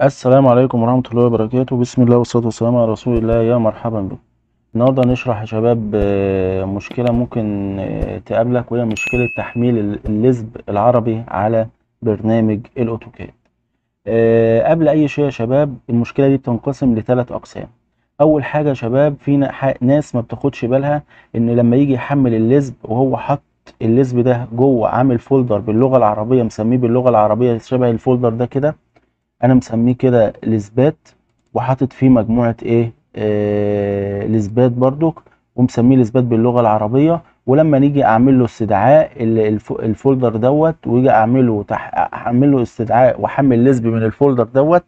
السلام عليكم ورحمة الله وبركاته بسم الله والصلاة والسلام على رسول الله يا مرحبا بكم النهاردة نشرح يا شباب آه، مشكلة ممكن آه، تقابلك وهي مشكلة تحميل اللزب العربي على برنامج الأوتوكاد آه، قبل أي شيء يا شباب المشكلة دي بتنقسم لثلاث أقسام أول حاجة يا شباب في ناس ما بتاخدش بالها إن لما يجي يحمل اللزب وهو حط اللزب ده جوه عامل فولدر باللغة العربية مسميه باللغة العربية شبه الفولدر ده كده انا مسميه كده الاثبات وحاطط فيه مجموعه ايه الاثبات آه، برضو ومسميه الاثبات باللغه العربيه ولما نيجي اعمل له استدعاء الفولدر دوت ويجي اعمله تح... اعمل له استدعاء واحمل لزب من الفولدر دوت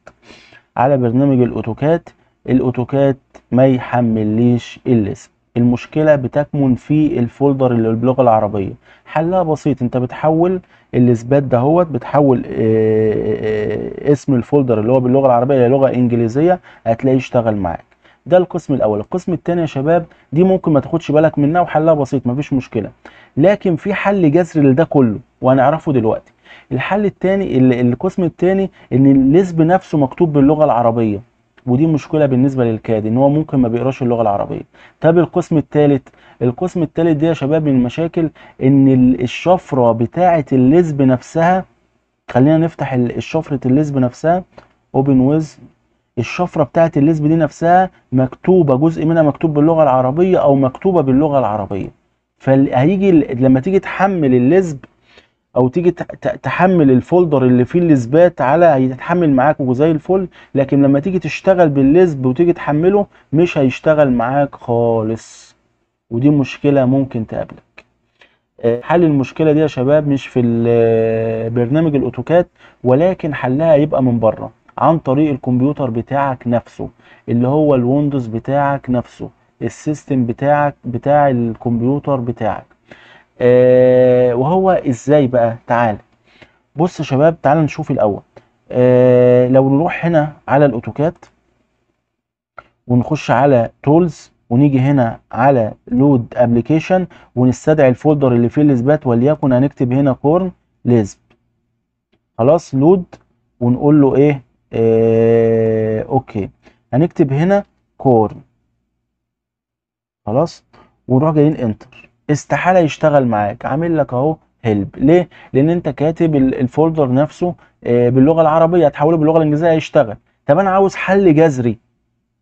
على برنامج الاوتوكات الاوتوكات ما يحمليش اللزب المشكلة بتكمن في الفولدر اللي باللغة العربية حلها بسيط انت بتحول الاثبات دهوت بتحول آه، آه، آه، اسم الفولدر اللي هو باللغة العربية للغة انجليزية هتلاقيه اشتغل معاك ده القسم الاول القسم الثاني يا شباب دي ممكن ما تاخدش بالك منها وحلها بسيط مفيش مشكلة لكن في حل جذري لده كله وهنعرفه دلوقتي الحل الثاني القسم الثاني ان الاسم نفسه مكتوب باللغة العربية ودي مشكله بالنسبه للكاد ان هو ممكن ما بيقراش اللغه العربيه طب القسم الثالث القسم الثالث دي يا شباب من المشاكل ان الشفره بتاعه اللزب نفسها خلينا نفتح الشفره اللزب نفسها اوبن ويز الشفرة بتاعة الليزب دي نفسها مكتوبة جزء منها مكتوب باللغة العربية أو مكتوبة باللغة العربية فهيجي لما تيجي تحمل الليزب او تيجي تحمل الفولدر اللي فيه الاثبات على هيتحمل معاك وزي الفل لكن لما تيجي تشتغل بالليزب وتيجي تحمله مش هيشتغل معاك خالص ودي مشكله ممكن تقابلك آه، حل المشكله دي يا شباب مش في آه، برنامج الاوتوكات ولكن حلها هيبقى من بره عن طريق الكمبيوتر بتاعك نفسه اللي هو الويندوز بتاعك نفسه السيستم بتاعك بتاع الكمبيوتر بتاعك آه وهو ازاي بقى تعال بص يا شباب تعال نشوف الاول آه لو نروح هنا على الاوتوكات ونخش على تولز ونيجي هنا على لود ابلكيشن ونستدعي الفولدر اللي فيه الاثبات وليكن هنكتب هنا كورن ليزب خلاص لود ونقول له ايه آه اوكي هنكتب هنا كورن خلاص ونروح جايين انتر استحاله يشتغل معاك عامل لك اهو هيلب ليه لان انت كاتب الفولدر نفسه آه، باللغه العربيه هتحوله باللغه الانجليزيه هيشتغل طب انا عاوز حل جذري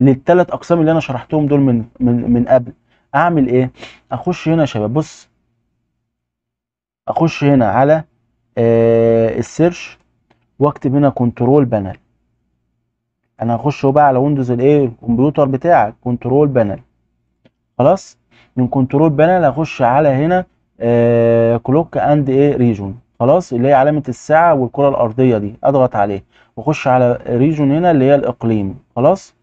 للثلاث اقسام اللي انا شرحتهم دول من من من قبل اعمل ايه اخش هنا يا شباب بص اخش هنا على آه، السيرش واكتب هنا كنترول بانل انا هخش بقى على ويندوز الايه الكمبيوتر بتاعك كنترول بانل خلاص من كنترول بانل هخش على هنا كلوك اند ايه ريجون خلاص اللي هي علامه الساعه والكره الارضيه دي اضغط عليه واخش على ريجون هنا اللي هي الاقليم خلاص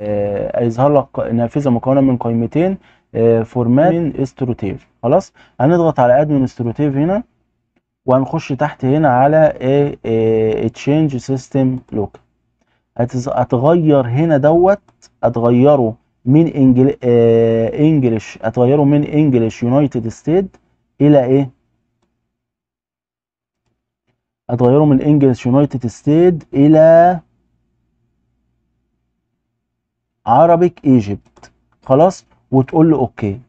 آه يظهر لك نافذه مكونه من قائمتين آه فورمات استروتيف خلاص هنضغط على ادمن استروتيف هنا وهنخش تحت هنا على ايه تشينج سيستم لوك هتغير هنا دوت هتغيره من انجل آه انجلش اتغيره من انجلش يونايتد ستيت الى ايه اتغيره من انجلش يونايتد ستيت الى عربيك ايجيبت خلاص وتقول له اوكي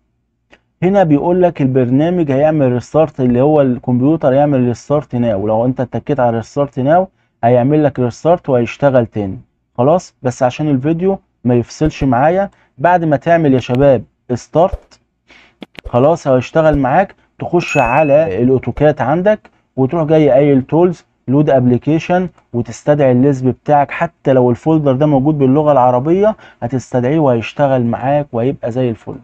هنا بيقول لك البرنامج هيعمل ريستارت اللي هو الكمبيوتر يعمل ريستارت ناو لو انت اتكيت على ريستارت ناو هيعمل لك ريستارت وهيشتغل تاني خلاص بس عشان الفيديو ما يفصلش معايا بعد ما تعمل يا شباب ستارت خلاص هيشتغل معاك تخش على الاوتوكات عندك وتروح جاي اي تولز لود ابلكيشن وتستدعي الليزب بتاعك حتى لو الفولدر ده موجود باللغه العربيه هتستدعيه وهيشتغل معاك وهيبقى زي الفل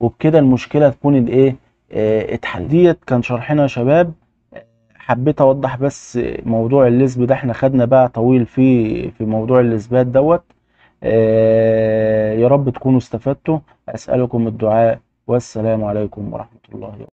وبكده المشكله تكون الايه اه ديت كان شرحنا يا شباب حبيت اوضح بس موضوع الليزب ده احنا خدنا بقى طويل فيه في موضوع الليزبات دوت آه، يا رب تكونوا استفدتوا أسألكم الدعاء والسلام عليكم ورحمة الله وبركاته